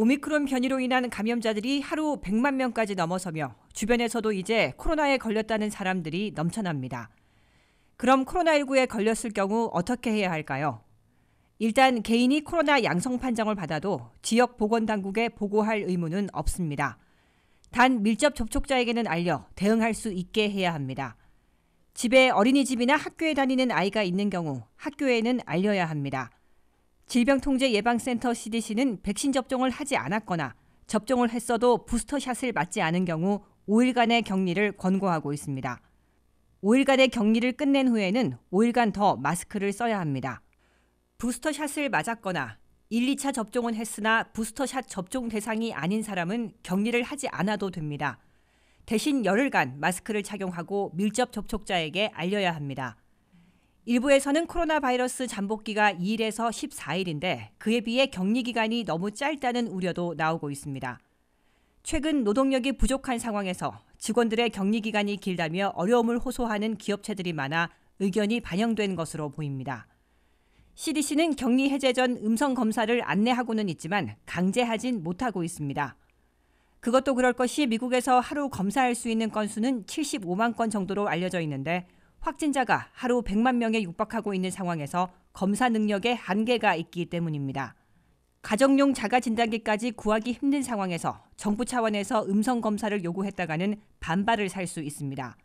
오미크론 변이로 인한 감염자들이 하루 100만 명까지 넘어서며 주변에서도 이제 코로나에 걸렸다는 사람들이 넘쳐납니다. 그럼 코로나19에 걸렸을 경우 어떻게 해야 할까요? 일단 개인이 코로나 양성 판정을 받아도 지역 보건당국에 보고할 의무는 없습니다. 단 밀접 접촉자에게는 알려 대응할 수 있게 해야 합니다. 집에 어린이집이나 학교에 다니는 아이가 있는 경우 학교에는 알려야 합니다. 질병통제예방센터 CDC는 백신 접종을 하지 않았거나 접종을 했어도 부스터샷을 맞지 않은 경우 5일간의 격리를 권고하고 있습니다. 5일간의 격리를 끝낸 후에는 5일간 더 마스크를 써야 합니다. 부스터샷을 맞았거나 1, 2차 접종은 했으나 부스터샷 접종 대상이 아닌 사람은 격리를 하지 않아도 됩니다. 대신 열흘간 마스크를 착용하고 밀접 접촉자에게 알려야 합니다. 일부에서는 코로나 바이러스 잠복기가 2일에서 14일인데 그에 비해 격리 기간이 너무 짧다는 우려도 나오고 있습니다. 최근 노동력이 부족한 상황에서 직원들의 격리 기간이 길다며 어려움을 호소하는 기업체들이 많아 의견이 반영된 것으로 보입니다. CDC는 격리 해제 전 음성 검사를 안내하고는 있지만 강제하진 못하고 있습니다. 그것도 그럴 것이 미국에서 하루 검사할 수 있는 건수는 75만 건 정도로 알려져 있는데 확진자가 하루 100만 명에 육박하고 있는 상황에서 검사 능력에 한계가 있기 때문입니다. 가정용 자가 진단기까지 구하기 힘든 상황에서 정부 차원에서 음성 검사를 요구했다가는 반발을 살 수 있습니다.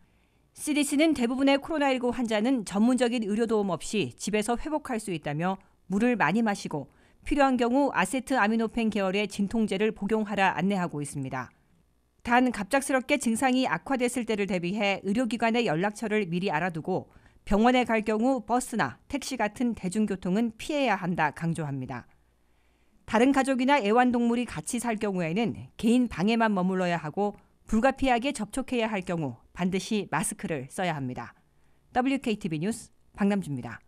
CDC는 대부분의 코로나19 환자는 전문적인 의료 도움 없이 집에서 회복할 수 있다며 물을 많이 마시고 필요한 경우 아세트 아미노펜 계열의 진통제를 복용하라 안내하고 있습니다. 단 갑작스럽게 증상이 악화됐을 때를 대비해 의료기관의 연락처를 미리 알아두고 병원에 갈 경우 버스나 택시 같은 대중교통은 피해야 한다 강조합니다. 다른 가족이나 애완동물이 같이 살 경우에는 개인 방에만 머물러야 하고 불가피하게 접촉해야 할 경우 반드시 마스크를 써야 합니다. WKTV 뉴스 박남주입니다.